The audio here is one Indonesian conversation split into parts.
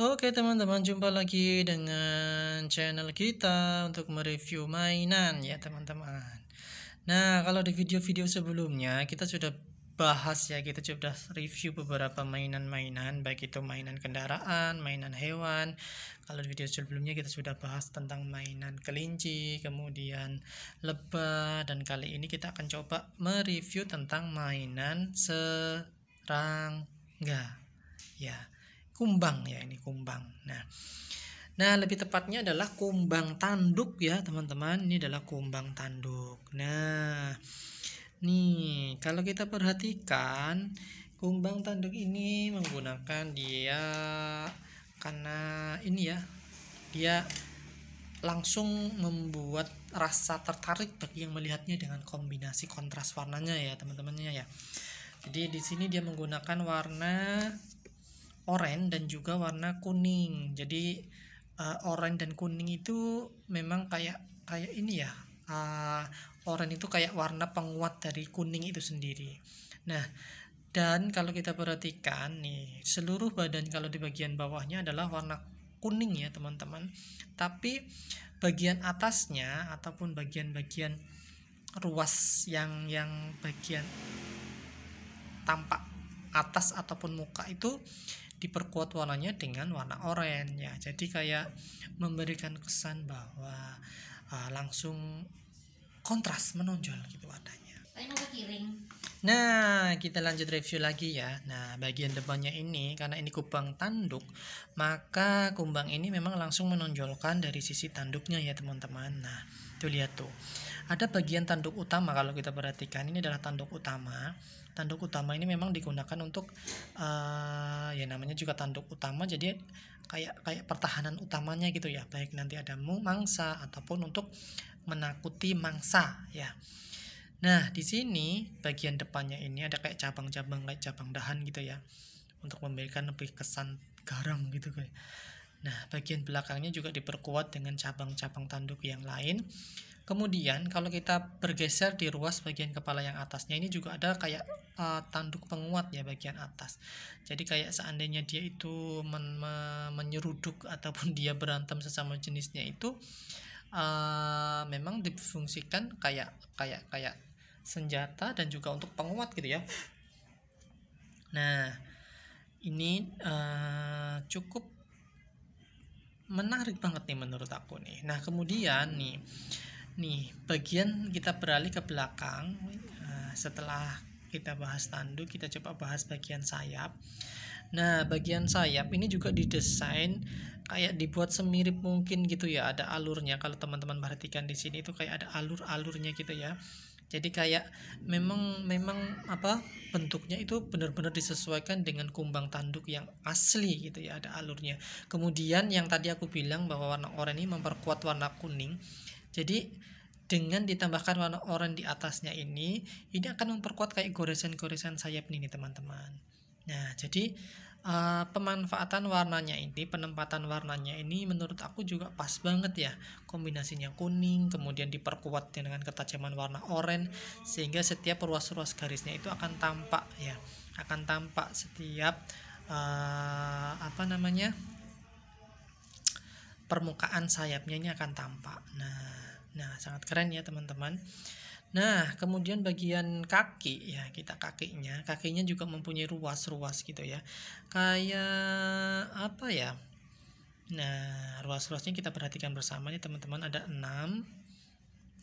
Oke teman-teman, jumpa lagi dengan channel kita untuk mereview mainan ya teman-teman. Nah, kalau di video-video sebelumnya kita sudah bahas ya, kita sudah review beberapa mainan-mainan, baik itu mainan kendaraan, mainan hewan. Kalau di video sebelumnya kita sudah bahas tentang mainan kelinci, kemudian lebah, dan kali ini kita akan coba mereview tentang mainan serangga. Ya kumbang ya ini kumbang. Nah, nah lebih tepatnya adalah kumbang tanduk ya teman-teman. Ini adalah kumbang tanduk. Nah, nih kalau kita perhatikan kumbang tanduk ini menggunakan dia karena ini ya dia langsung membuat rasa tertarik bagi yang melihatnya dengan kombinasi kontras warnanya ya teman-temannya ya jadi di sini dia menggunakan warna oranye dan juga warna kuning jadi uh, eh, oranye dan kuning itu memang kayak kayak ini ya uh, eh, oranye itu kayak warna penguat dari kuning itu sendiri nah dan kalau kita perhatikan nih seluruh badan kalau di bagian bawahnya adalah warna kuning ya teman-teman tapi bagian atasnya ataupun bagian-bagian ruas yang yang bagian tampak atas ataupun muka itu diperkuat warnanya dengan warna oranye ya jadi kayak memberikan kesan bahwa uh, langsung kontras menonjol gitu adanya Nah, kita lanjut review lagi ya. Nah, bagian depannya ini karena ini kubang tanduk, maka kumbang ini memang langsung menonjolkan dari sisi tanduknya ya, teman-teman. Nah, itu lihat tuh ada bagian tanduk utama kalau kita perhatikan ini adalah tanduk utama tanduk utama ini memang digunakan untuk uh, ya namanya juga tanduk utama jadi kayak kayak pertahanan utamanya gitu ya baik nanti ada mangsa ataupun untuk menakuti mangsa ya nah di sini bagian depannya ini ada kayak cabang-cabang kayak cabang dahan gitu ya untuk memberikan lebih kesan garang gitu kayak nah bagian belakangnya juga diperkuat dengan cabang-cabang tanduk yang lain Kemudian kalau kita bergeser di ruas bagian kepala yang atasnya ini juga ada kayak uh, tanduk penguat ya bagian atas. Jadi kayak seandainya dia itu men men menyeruduk ataupun dia berantem sesama jenisnya itu uh, memang difungsikan kayak kayak kayak senjata dan juga untuk penguat gitu ya. Nah, ini uh, cukup menarik banget nih menurut aku nih. Nah, kemudian nih nih bagian kita beralih ke belakang eh, setelah kita bahas tanduk kita coba bahas bagian sayap nah bagian sayap ini juga didesain kayak dibuat semirip mungkin gitu ya ada alurnya kalau teman-teman perhatikan di sini itu kayak ada alur-alurnya gitu ya jadi kayak memang memang apa bentuknya itu benar-benar disesuaikan dengan kumbang tanduk yang asli gitu ya ada alurnya kemudian yang tadi aku bilang bahwa warna oranye memperkuat warna kuning jadi dengan ditambahkan warna oranye di atasnya ini, ini akan memperkuat kayak goresan-goresan sayap ini teman-teman. Nah, jadi uh, pemanfaatan warnanya ini, penempatan warnanya ini menurut aku juga pas banget ya. Kombinasinya kuning, kemudian diperkuat dengan ketajaman warna oranye sehingga setiap ruas-ruas garisnya itu akan tampak ya. Akan tampak setiap uh, apa namanya? permukaan sayapnya ini akan tampak. Nah, nah sangat keren ya teman-teman. Nah, kemudian bagian kaki ya, kita kakinya. Kakinya juga mempunyai ruas-ruas gitu ya. Kayak apa ya? Nah, ruas-ruasnya kita perhatikan bersama nih teman-teman ada enam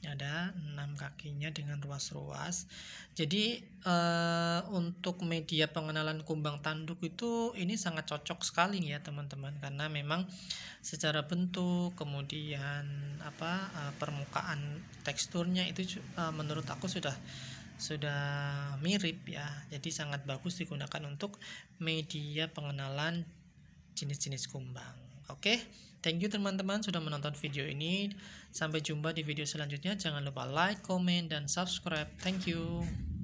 ada enam kakinya dengan ruas-ruas. Jadi eh, untuk media pengenalan kumbang tanduk itu ini sangat cocok sekali ya teman-teman karena memang secara bentuk kemudian apa eh, permukaan teksturnya itu eh, menurut aku sudah sudah mirip ya. Jadi sangat bagus digunakan untuk media pengenalan jenis-jenis kumbang. Oke, okay? thank you teman-teman sudah menonton video ini. Sampai jumpa di video selanjutnya. Jangan lupa like, comment, dan subscribe. Thank you.